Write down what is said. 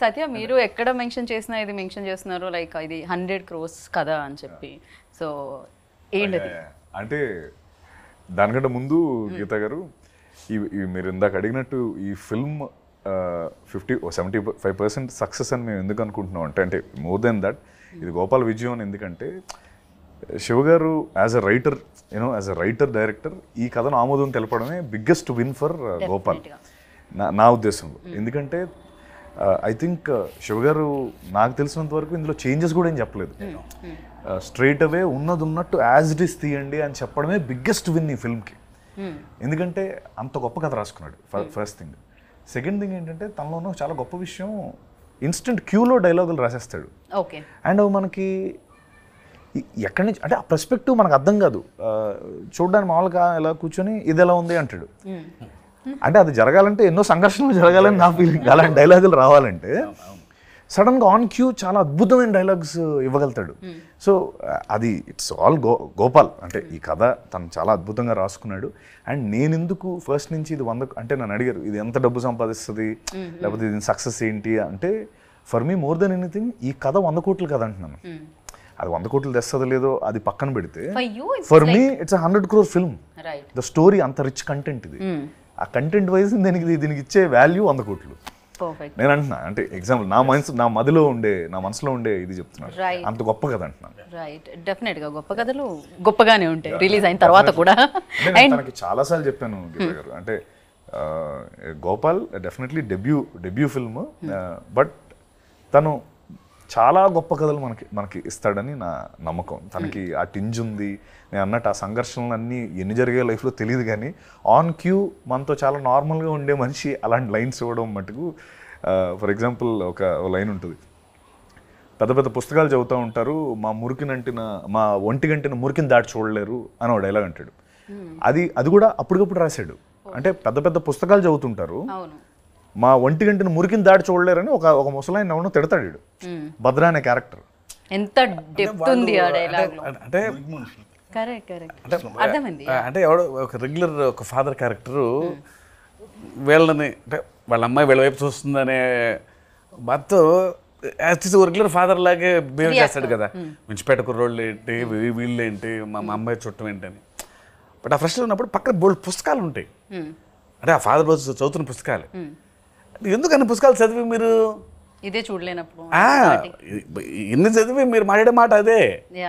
సత్య మీరు ఎక్కడ మెన్షన్ చేసినా ఇది మెన్షన్ చేస్తున్నారు లైక్ ఇది హండ్రెడ్ క్రోస్ కదా అని చెప్పి సో ఏంటి అంటే దానికంటే ముందు గీత గారు ఈ మీరు ఇందాక అడిగినట్టు ఈ film fifty seventy five percent success అని మేము ఎందుకు అనుకుంటున్నాం అంటే అంటే మోర్ దెన్ దట్ ఇది గోపాల్ విజయం అని ఎందుకంటే శివగారు as a writer you know as a writer director ఈ కథను ఆమోదం తెలపడమే బిగ్గెస్ట్ విన్ ఫర్ గోపాల్ నా నా ఉద్దేశంలో ఎందుకంటే ఐ uh, థింక్ uh, గారు నాకు తెలిసినంత వరకు ఇందులో చేంజెస్ కూడా ఏం చెప్పలేదు స్ట్రైట్ hmm, అవే hmm. uh, ఉన్నది ఉన్నట్టు యాజ్ ఇట్ ఈస్ తీయండి అని చెప్పడమే బిగ్గెస్ట్ విన్ ఈ ఫిల్మ్కి hmm. ఎందుకంటే అంత గొప్ప కథ రాసుకున్నాడు ఫస్ట్ థింగ్ సెకండ్ థింగ్ ఏంటంటే తనలో ఉన్న చాలా గొప్ప విషయం ఇన్స్టెంట్ క్యూలో డైలాగులు రాసేస్తాడు అండ్ అవి మనకి ఎక్కడి నుంచి అంటే ఆ పర్స్పెక్టివ్ మనకు అర్థం కాదు చూడడానికి మామూలుగా ఎలా కూర్చొని ఇది ఎలా ఉంది అంటాడు అంటే అది జరగాలంటే ఎన్నో సంఘర్షణలు జరగాలని నా ఫీలింగ్ అలాంటి డైలాగులు రావాలంటే సడన్గా ఆన్ క్యూ చాలా అద్భుతమైన డైలాగ్స్ ఇవ్వగలుగుతాడు సో అది ఇట్స్ ఆల్ గో గోపాల్ అంటే ఈ కథ తను చాలా అద్భుతంగా రాసుకున్నాడు అండ్ నేను ఎందుకు ఫస్ట్ నుంచి ఇది వంద అంటే నన్ను అడిగారు ఇది ఎంత డబ్బు సంపాదిస్తుంది లేకపోతే దీని సక్సెస్ ఏంటి అంటే for me more than anything ఈ కథ వంద కోట్లు కదా అంటున్నాను అది వంద కోట్లు తెస్తుంది లేదో అది పక్కన పెడితే for me it's hundred crore film the story అంత రిచ్ కంటెంట్ ఇది ఆ కంటెంట్ వైజ్ దీనికి దీనికి ఇచ్చే వాల్యూ వంద కోట్లు నేను అంటున్నా అంటే ఎగ్జాంపుల్ నా మనసు నా మదిలో ఉండే నా మనసులో ఉండే ఇది చెప్తున్నాను అంత గొప్ప కథ అంటున్నాను డెఫినెట్ గా గొప్ప కథలు గొప్పగానే ఉంటాయి రిలీజ్ అయిన తర్వాత కూడా తనకి చాలా సార్లు చెప్పాను hmm. గారు అంటే Gopal definitely debut debut film but తను చాలా గొప్ప కథలు మనకి మనకి ఇస్తాడని నా నమ్మకం తనకి ఆ టింజ్ ఉంది నేను అన్నట్టు ఆ సంఘర్షణలు అన్నీ ఎన్ని జరిగే లైఫ్లో తెలియదు కానీ ఆన్ క్యూ మనతో చాలా నార్మల్గా ఉండే మనిషి అలాంటి లైన్స్ ఇవ్వడం మటుకు ఫర్ ఎగ్జాంపుల్ ఒక లైన్ ఉంటుంది పెద్ద పెద్ద పుస్తకాలు చదువుతూ ఉంటారు మా మురికినంటిన మా ఒంటి గంటిన మురికిని దాటి చూడలేరు అని ఒక డైలాగ్ అంటాడు అది అది కూడా అప్పటికప్పుడు రాశాడు అంటే పెద్ద పెద్ద పుస్తకాలు చదువుతుంటారు మా ఒంటి గంటను మురికిని దాడి చూడలేరని ఒక ఒక ముసలాయన ఎవడో తిడతాడు భద్రా అనే క్యారెక్టర్ ఎంత డెప్త్ ఉంది అంటే అంటే ఎవడో ఒక రెగ్యులర్ ఒక ఫాదర్ క్యారెక్టరు వీళ్ళని అంటే వాళ్ళ అమ్మాయి వీళ్ళ వైపు చూస్తుందనే బాధతో రెగ్యులర్ ఫాదర్ లాగే బిహేవ్ చేస్తాడు కదా మించిపేట కుర్రోళ్ళు ఏంటి వీళ్ళు ఏంటి మా అమ్మాయి చుట్టం ఏంటి అని బట్ ఆ ఫ్రెష్ ఉన్నప్పుడు పక్కన బోల్డ్ పుస్తకాలు ఉంటాయి అంటే ఆ ఫాదర్ రోజు చదువుతున్న పుస్తకాలు ఎందుకని పుస్తకాలు చదివి మీరు ఇదే చూడలేనప్పుడు ఎన్ని చదివి మీరు మాట్లాడే మాట అదే